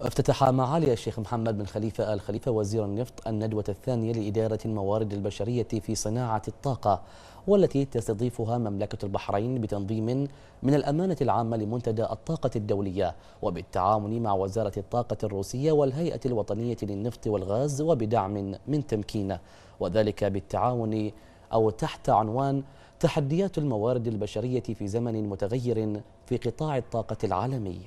افتتح معالي الشيخ محمد بن خليفة آل خليفة وزير النفط الندوة الثانية لإدارة الموارد البشرية في صناعة الطاقة والتي تستضيفها مملكة البحرين بتنظيم من الأمانة العامة لمنتدى الطاقة الدولية وبالتعاون مع وزارة الطاقة الروسية والهيئة الوطنية للنفط والغاز وبدعم من تمكين وذلك بالتعاون أو تحت عنوان تحديات الموارد البشرية في زمن متغير في قطاع الطاقة العالمي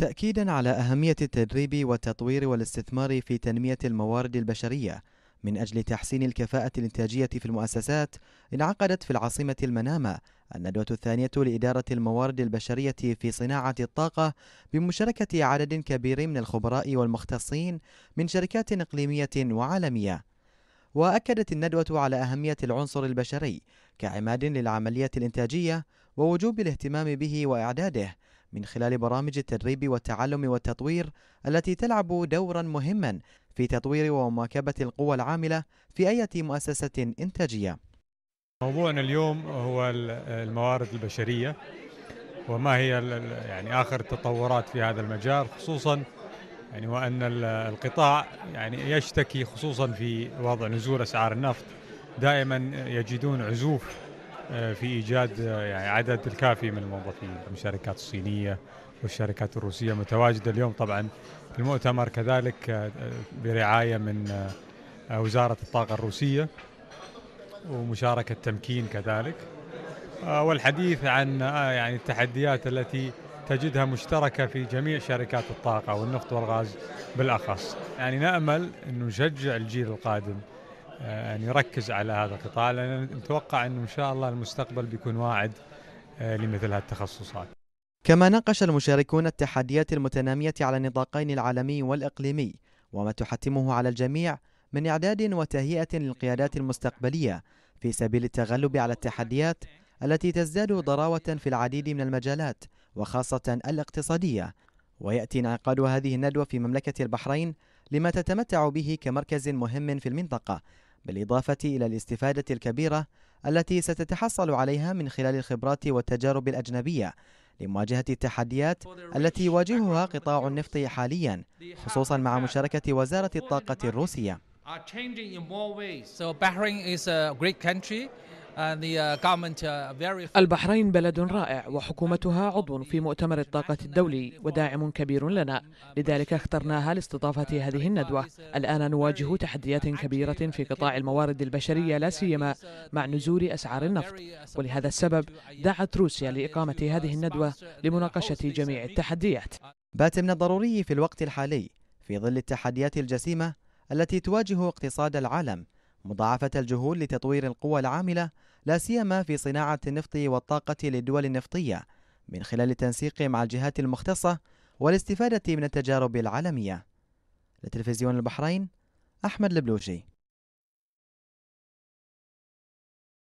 تأكيدا على أهمية التدريب والتطوير والاستثمار في تنمية الموارد البشرية من أجل تحسين الكفاءة الإنتاجية في المؤسسات انعقدت في العاصمة المنامة الندوة الثانية لإدارة الموارد البشرية في صناعة الطاقة بمشاركة عدد كبير من الخبراء والمختصين من شركات إقليمية وعالمية وأكدت الندوة على أهمية العنصر البشري كعماد للعملية الإنتاجية ووجوب الاهتمام به وإعداده من خلال برامج التدريب والتعلم والتطوير التي تلعب دورا مهما في تطوير ومواكبة القوى العاملة في أي مؤسسة إنتاجية موضوعنا اليوم هو الموارد البشرية وما هي يعني آخر التطورات في هذا المجال خصوصا يعني وأن القطاع يعني يشتكي خصوصا في وضع نزول أسعار النفط دائما يجدون عزوف آه، في ايجاد آه، يعني عدد الكافي من الموظفين من الشركات الصينيه والشركات الروسيه متواجده اليوم طبعا في المؤتمر كذلك آه، برعايه من وزاره الطاقه الروسيه ومشاركه تمكين كذلك والحديث عن يعني التحديات التي تجدها مشتركه في جميع شركات الطاقه والنفط والغاز بالاخص يعني نامل انه نشجع الجيل القادم آه، ان يركز على هذا القطاع لان نتوقع انه ان شاء الله المستقبل بيكون واعد آه، لمثل هالتخصصات. كما ناقش المشاركون التحديات المتناميه على النطاقين العالمي والاقليمي وما تحتمه على الجميع من اعداد وتهيئه للقيادات المستقبليه في سبيل التغلب على التحديات التي تزداد ضراوه في العديد من المجالات وخاصه الاقتصاديه وياتي انعقاد هذه الندوه في مملكه البحرين لما تتمتع به كمركز مهم في المنطقه بالإضافة إلى الاستفادة الكبيرة التي ستتحصل عليها من خلال الخبرات والتجارب الأجنبية لمواجهة التحديات التي يواجهها قطاع النفط حاليا خصوصا مع مشاركة وزارة الطاقة الروسية. Uh, uh, البحرين بلد رائع وحكومتها عضو في مؤتمر الطاقة الدولي وداعم كبير لنا لذلك اخترناها لاستضافة هذه الندوة الآن نواجه تحديات كبيرة في قطاع الموارد البشرية لا سيما مع نزول أسعار النفط ولهذا السبب دعت روسيا لإقامة هذه الندوة لمناقشة جميع التحديات بات من الضروري في الوقت الحالي في ظل التحديات الجسيمة التي تواجه اقتصاد العالم مضاعفة الجهود لتطوير القوى العاملة لا سيما في صناعة النفط والطاقة للدول النفطية من خلال التنسيق مع الجهات المختصة والاستفادة من التجارب العالمية لتلفزيون البحرين أحمد البلوشي